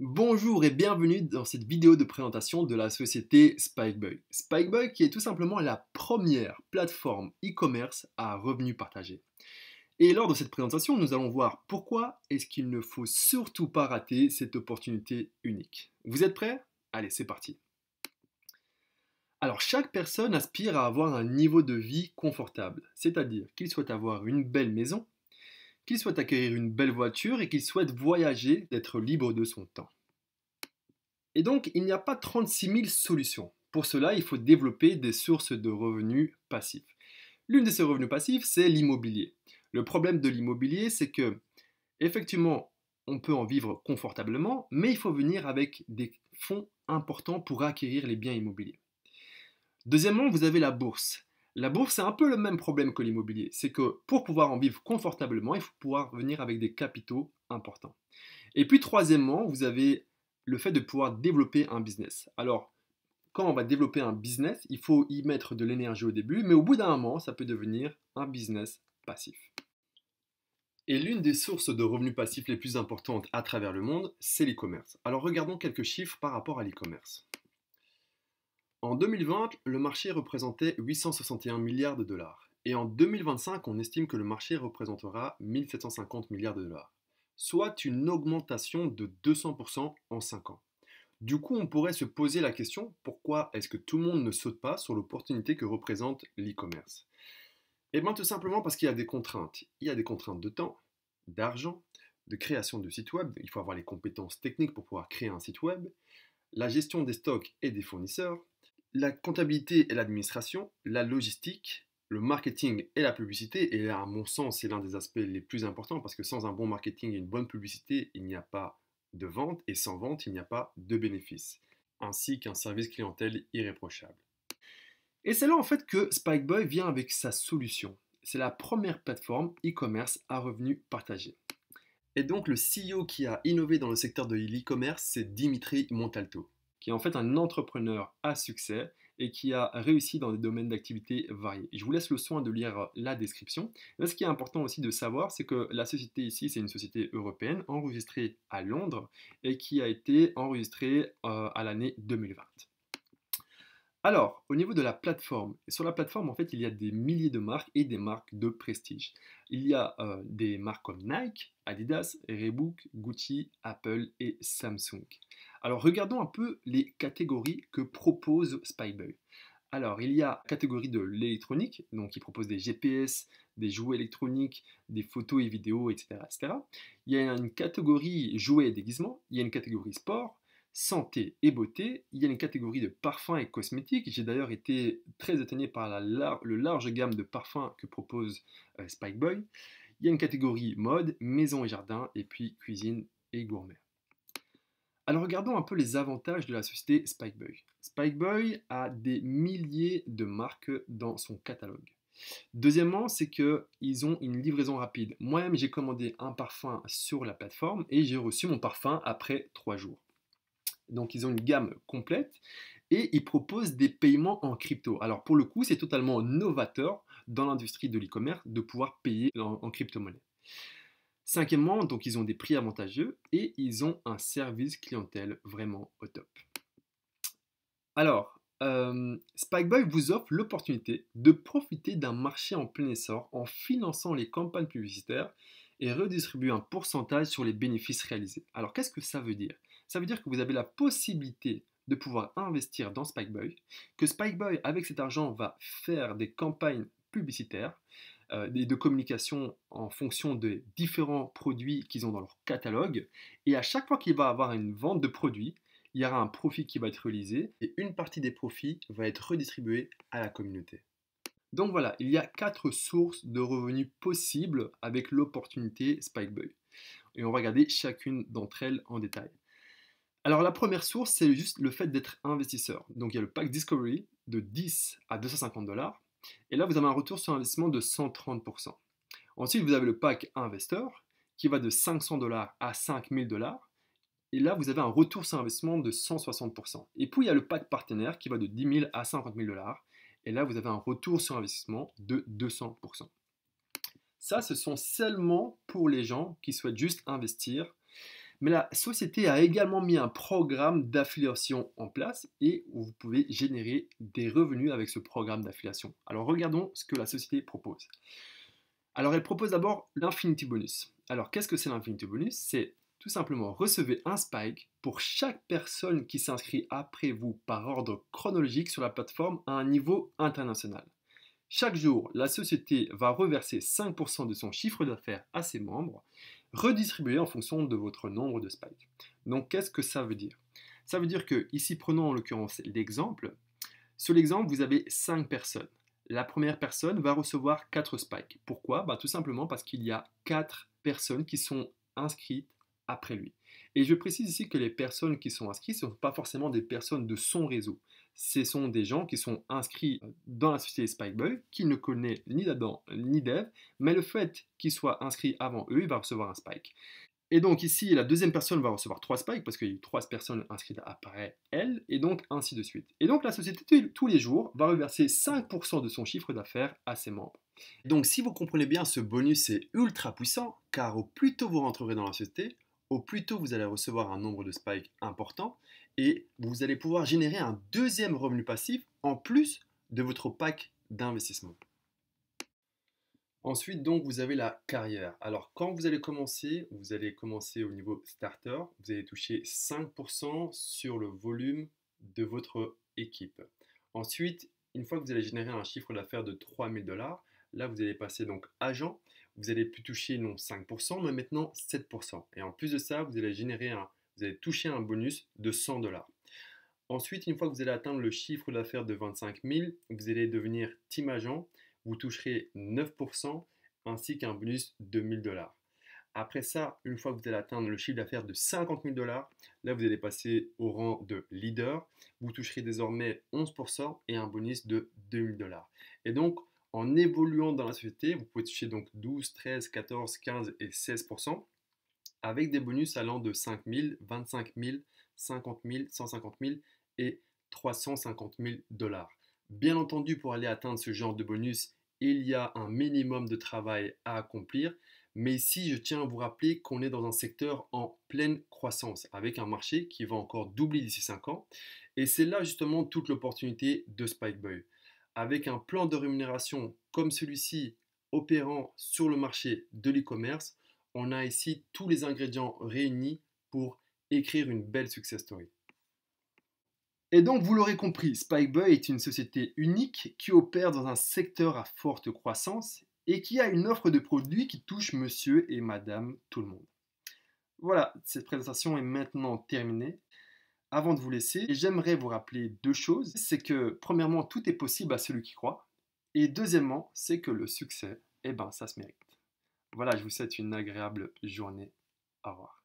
Bonjour et bienvenue dans cette vidéo de présentation de la société Spikebuy. Spikebuy qui est tout simplement la première plateforme e-commerce à revenus partagés. Et lors de cette présentation, nous allons voir pourquoi est-ce qu'il ne faut surtout pas rater cette opportunité unique. Vous êtes prêts Allez, c'est parti. Alors chaque personne aspire à avoir un niveau de vie confortable, c'est-à-dire qu'il souhaite avoir une belle maison, qu'il souhaite acquérir une belle voiture et qu'il souhaite voyager, d'être libre de son temps. Et donc, il n'y a pas 36 000 solutions. Pour cela, il faut développer des sources de revenus passifs. L'une de ces revenus passifs, c'est l'immobilier. Le problème de l'immobilier, c'est que, effectivement, on peut en vivre confortablement, mais il faut venir avec des fonds importants pour acquérir les biens immobiliers. Deuxièmement, vous avez la bourse. La bourse, c'est un peu le même problème que l'immobilier. C'est que pour pouvoir en vivre confortablement, il faut pouvoir venir avec des capitaux importants. Et puis, troisièmement, vous avez le fait de pouvoir développer un business. Alors, quand on va développer un business, il faut y mettre de l'énergie au début, mais au bout d'un moment, ça peut devenir un business passif. Et l'une des sources de revenus passifs les plus importantes à travers le monde, c'est l'e-commerce. Alors regardons quelques chiffres par rapport à l'e-commerce. En 2020, le marché représentait 861 milliards de dollars. Et en 2025, on estime que le marché représentera 1750 milliards de dollars, soit une augmentation de 200% en 5 ans. Du coup, on pourrait se poser la question, pourquoi est-ce que tout le monde ne saute pas sur l'opportunité que représente l'e-commerce Eh bien tout simplement parce qu'il y a des contraintes. Il y a des contraintes de temps, d'argent, de création de site web, il faut avoir les compétences techniques pour pouvoir créer un site web, la gestion des stocks et des fournisseurs, la comptabilité et l'administration, la logistique, le marketing et la publicité, et à mon sens, c'est l'un des aspects les plus importants parce que sans un bon marketing et une bonne publicité, il n'y a pas de vente, et sans vente, il n'y a pas de bénéfice, ainsi qu'un service clientèle irréprochable. Et c'est là en fait que Spikeboy vient avec sa solution. C'est la première plateforme e-commerce à revenus partagés. Et donc le CEO qui a innové dans le secteur de l'e-commerce, c'est Dimitri Montalto qui en fait un entrepreneur à succès et qui a réussi dans des domaines d'activité variés. Je vous laisse le soin de lire euh, la description. ce qui est important aussi de savoir, c'est que la société ici, c'est une société européenne enregistrée à Londres et qui a été enregistrée euh, à l'année 2020. Alors, au niveau de la plateforme, sur la plateforme, en fait, il y a des milliers de marques et des marques de prestige. Il y a euh, des marques comme Nike, Adidas, Reebok, Gucci, Apple et Samsung. Alors regardons un peu les catégories que propose Spyboy. Alors il y a catégorie de l'électronique, donc il propose des GPS, des jouets électroniques, des photos et vidéos, etc., etc. Il y a une catégorie jouets et déguisements, il y a une catégorie sport, santé et beauté. Il y a une catégorie de parfums et cosmétiques. J'ai d'ailleurs été très étonné par la le large gamme de parfums que propose euh, SpikeBoy. Il y a une catégorie mode, maison et jardin, et puis cuisine et gourmet. Alors regardons un peu les avantages de la société Spikeboy. Spikeboy a des milliers de marques dans son catalogue. Deuxièmement, c'est qu'ils ont une livraison rapide. Moi-même, j'ai commandé un parfum sur la plateforme et j'ai reçu mon parfum après trois jours. Donc, ils ont une gamme complète et ils proposent des paiements en crypto. Alors, pour le coup, c'est totalement novateur dans l'industrie de l'e-commerce de pouvoir payer en, en crypto-monnaie. Cinquièmement, donc ils ont des prix avantageux et ils ont un service clientèle vraiment au top. Alors, euh, Spikeboy vous offre l'opportunité de profiter d'un marché en plein essor en finançant les campagnes publicitaires et redistribuer un pourcentage sur les bénéfices réalisés. Alors qu'est-ce que ça veut dire Ça veut dire que vous avez la possibilité de pouvoir investir dans Spikeboy, que Spikeboy avec cet argent va faire des campagnes publicitaires, euh, de communication en fonction des différents produits qu'ils ont dans leur catalogue. Et à chaque fois qu'il va avoir une vente de produits, il y aura un profit qui va être réalisé et une partie des profits va être redistribuée à la communauté. Donc voilà, il y a quatre sources de revenus possibles avec l'opportunité SpikeBoy. Et on va regarder chacune d'entre elles en détail. Alors la première source, c'est juste le fait d'être investisseur. Donc il y a le pack Discovery de 10 à 250 dollars. Et là, vous avez un retour sur investissement de 130%. Ensuite, vous avez le pack Investor qui va de 500 dollars à 5000 dollars. Et là, vous avez un retour sur investissement de 160%. Et puis, il y a le pack partenaire qui va de 10 000 à 50 000 dollars. Et là, vous avez un retour sur investissement de 200%. Ça, ce sont seulement pour les gens qui souhaitent juste investir mais la société a également mis un programme d'affiliation en place et vous pouvez générer des revenus avec ce programme d'affiliation. Alors regardons ce que la société propose. Alors elle propose d'abord l'infinity bonus. Alors qu'est-ce que c'est l'infinity bonus C'est tout simplement recevez un spike pour chaque personne qui s'inscrit après vous par ordre chronologique sur la plateforme à un niveau international. Chaque jour, la société va reverser 5% de son chiffre d'affaires à ses membres Redistribuer en fonction de votre nombre de spikes. Donc qu'est-ce que ça veut dire Ça veut dire que, ici prenons en l'occurrence l'exemple, sur l'exemple vous avez 5 personnes. La première personne va recevoir 4 spikes. Pourquoi bah, Tout simplement parce qu'il y a 4 personnes qui sont inscrites après lui. Et je précise ici que les personnes qui sont inscrites ne sont pas forcément des personnes de son réseau ce sont des gens qui sont inscrits euh, dans la société SpikeBoy, qui ne connaît ni Adam ni Dev, mais le fait qu'ils soient inscrits avant eux, il va recevoir un Spike. Et donc ici, la deuxième personne va recevoir trois spikes parce qu'il y a trois personnes inscrites après elle, et donc ainsi de suite. Et donc la société, tous les jours, va reverser 5% de son chiffre d'affaires à ses membres. Donc si vous comprenez bien, ce bonus est ultra puissant, car au plus tôt vous rentrerez dans la société, au plus tôt vous allez recevoir un nombre de spikes important, et vous allez pouvoir générer un deuxième revenu passif en plus de votre pack d'investissement. Ensuite, donc, vous avez la carrière. Alors, quand vous allez commencer, vous allez commencer au niveau starter. Vous allez toucher 5% sur le volume de votre équipe. Ensuite, une fois que vous allez générer un chiffre d'affaires de 3000 dollars, là, vous allez passer donc agent. Vous allez plus toucher non 5%, mais maintenant 7%. Et en plus de ça, vous allez générer un vous allez toucher un bonus de 100 dollars. Ensuite, une fois que vous allez atteindre le chiffre d'affaires de 25 000, vous allez devenir team agent, vous toucherez 9% ainsi qu'un bonus de 1000 dollars. Après ça, une fois que vous allez atteindre le chiffre d'affaires de 50 000 dollars, là vous allez passer au rang de leader. Vous toucherez désormais 11% et un bonus de 000 dollars. Et donc, en évoluant dans la société, vous pouvez toucher donc 12, 13, 14, 15 et 16% avec des bonus allant de 5 000, 25 000, 50 000, 150 000 et 350 000 dollars. Bien entendu, pour aller atteindre ce genre de bonus, il y a un minimum de travail à accomplir, mais ici, je tiens à vous rappeler qu'on est dans un secteur en pleine croissance, avec un marché qui va encore doubler d'ici 5 ans, et c'est là justement toute l'opportunité de Spikeboy. Avec un plan de rémunération comme celui-ci opérant sur le marché de l'e-commerce, on a ici tous les ingrédients réunis pour écrire une belle success story. Et donc, vous l'aurez compris, Spikeboy est une société unique qui opère dans un secteur à forte croissance et qui a une offre de produits qui touche monsieur et madame tout le monde. Voilà, cette présentation est maintenant terminée. Avant de vous laisser, j'aimerais vous rappeler deux choses. C'est que, premièrement, tout est possible à celui qui croit. Et deuxièmement, c'est que le succès, eh ben, ça se mérite. Voilà, je vous souhaite une agréable journée. Au revoir.